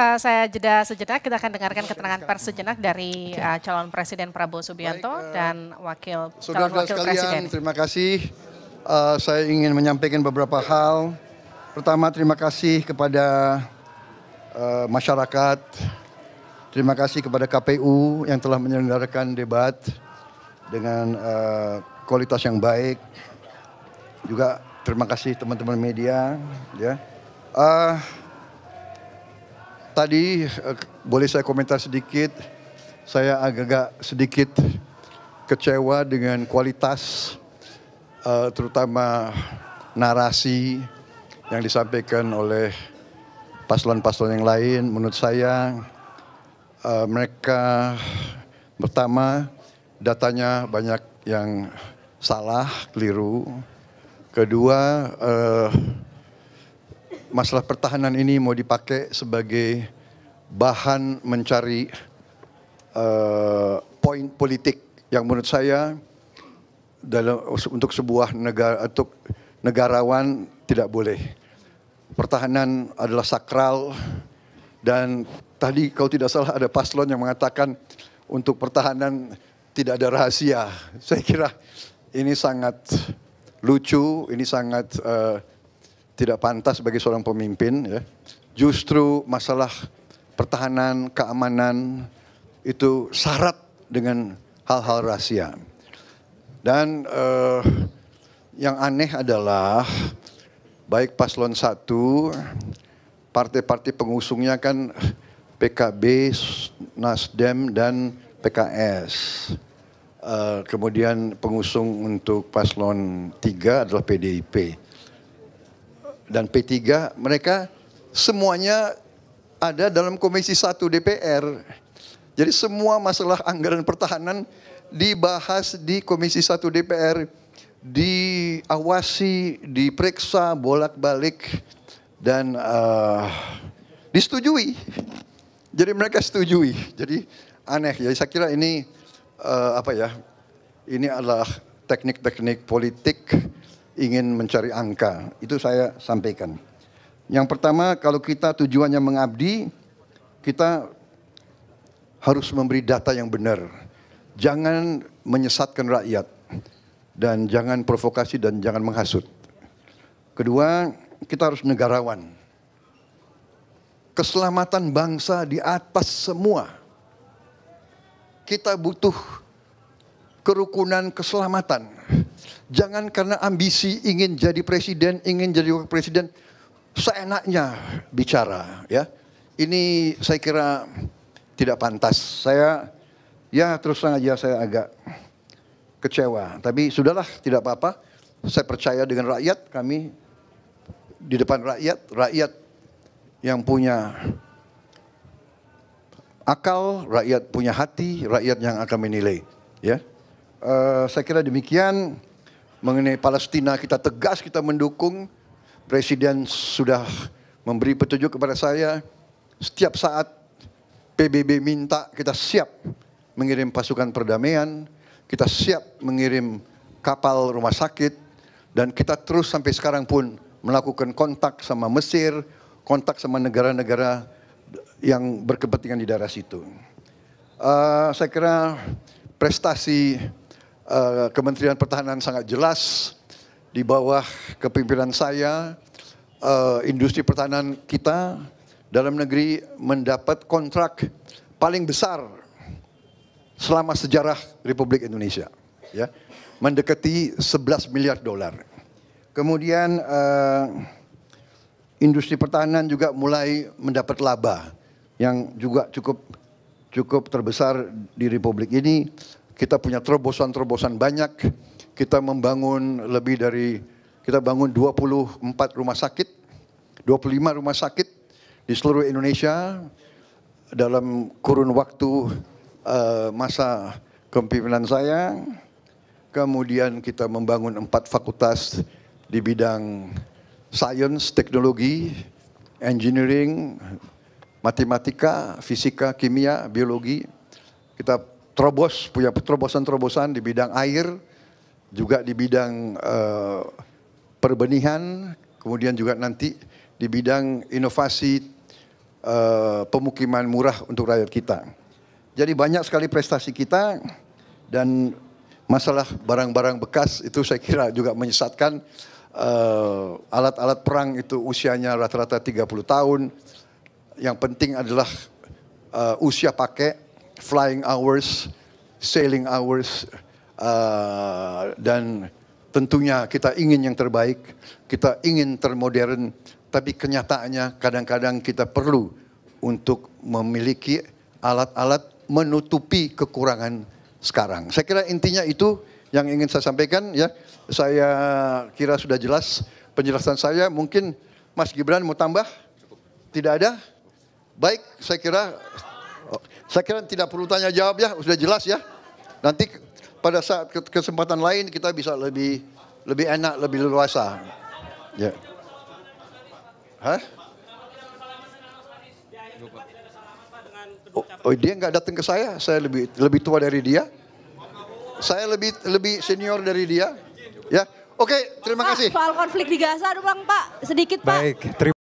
uh, saya jeda sejenak, kita akan dengarkan keterangan pers sejenak dari uh, calon Presiden Prabowo Subianto Baik, uh, dan wakil calon wakil sekalian, Presiden. Terima kasih. Uh, saya ingin menyampaikan beberapa hal. Pertama, terima kasih kepada uh, masyarakat. Terima kasih kepada KPU yang telah menyelenggarakan debat dengan uh, kualitas yang baik. Juga terima kasih teman-teman media. Ya. Uh, tadi eh, boleh saya komentar sedikit. Saya agak-agak sedikit kecewa dengan kualitas uh, terutama narasi yang disampaikan oleh paslon-paslon yang lain. Menurut saya uh, mereka pertama datanya banyak yang salah, keliru. Kedua uh, masalah pertahanan ini mau dipakai sebagai bahan mencari uh, poin politik yang menurut saya dalam untuk sebuah negara untuk negarawan tidak boleh. Pertahanan adalah sakral dan tadi kalau tidak salah ada paslon yang mengatakan untuk pertahanan tidak ada rahasia. Saya kira ini sangat lucu, ini sangat uh, tidak pantas bagi seorang pemimpin ya. Justru masalah pertahanan, keamanan itu syarat dengan hal-hal rahasia. Dan eh, yang aneh adalah baik paslon satu, partai-partai pengusungnya kan PKB, Nasdem dan PKS. Uh, eh, kemudian pengusung untuk paslon tiga adalah PDIP dan P3 mereka semuanya ada dalam Komisi 1 DPR. Jadi semua masalah anggaran pertahanan dibahas di Komisi 1 DPR, diawasi, diperiksa bolak-balik dan uh, disetujui. Jadi mereka setujui. Jadi aneh ya. Saya kira ini uh, apa ya? Ini adalah teknik-teknik politik ingin mencari angka. Itu saya sampaikan. Yang pertama, kalau kita tujuannya mengabdi, kita harus memberi data yang benar. Jangan menyesatkan rakyat dan jangan provokasi dan jangan menghasut. Kedua, kita harus negarawan. Keselamatan bangsa di atas semua. Kita butuh kerukunan keselamatan Jangan karena ambisi ingin jadi presiden, ingin jadi wakil presiden, seenaknya bicara ya. Ini saya kira tidak pantas. Saya ya terus terang aja saya agak kecewa. Tapi sudahlah tidak apa-apa. Saya percaya dengan rakyat kami di depan rakyat, rakyat yang punya akal, rakyat punya hati, rakyat yang akan menilai. Ya, uh, saya kira demikian mengenai Palestina kita tegas kita mendukung. Presiden sudah memberi petunjuk kepada saya setiap saat PBB minta kita siap mengirim pasukan perdamaian, kita siap mengirim kapal rumah sakit dan kita terus sampai sekarang pun melakukan kontak sama Mesir, kontak sama negara-negara yang berkepentingan di daerah situ. Uh, saya kira prestasi Eh, Kementerian Pertahanan sangat jelas di bawah kepimpinan saya eh, industri pertahanan kita dalam negeri mendapat kontrak paling besar selama sejarah Republik Indonesia ya mendekati 11 miliar dolar. Kemudian eh, industri pertahanan juga mulai mendapat laba yang juga cukup cukup terbesar di republik ini kita punya terobosan-terobosan banyak. Kita membangun lebih dari kita bangun 24 rumah sakit, 25 rumah sakit di seluruh Indonesia dalam kurun waktu eh, masa kepemimpinan saya. Kemudian kita membangun empat fakultas di bidang sains, teknologi, engineering, matematika, fisika, kimia, biologi. Kita terobos, punya terobosan-terobosan di bidang air, juga di bidang uh, perbenihan, kemudian juga nanti di bidang inovasi uh, pemukiman murah untuk rakyat kita. Jadi banyak sekali prestasi kita dan masalah barang-barang bekas itu saya kira juga menyesatkan eh, alat-alat uh, perang itu usianya rata-rata 30 tahun. Yang penting adalah uh, usia pakai flying hours, sailing hours, uh, dan tentunya kita ingin yang terbaik, kita ingin termodern, tapi kenyataannya kadang-kadang kita perlu untuk memiliki alat-alat menutupi kekurangan sekarang. Saya kira intinya itu yang ingin saya sampaikan ya. Saya kira sudah jelas penjelasan saya. Mungkin Mas Gibran mau tambah? Tidak ada? Baik, saya kira saya kira tidak perlu tanya jawab ya, sudah jelas ya. Nanti pada saat kesempatan lain kita bisa lebih lebih enak, lebih leluasa. Ya. Hah? Oh, oh dia nggak datang ke saya, saya lebih lebih tua dari dia. Saya lebih lebih senior dari dia. Ya. Oke, terima kasih. Soal konflik di Gaza, doang Pak, sedikit Pak. Baik, terima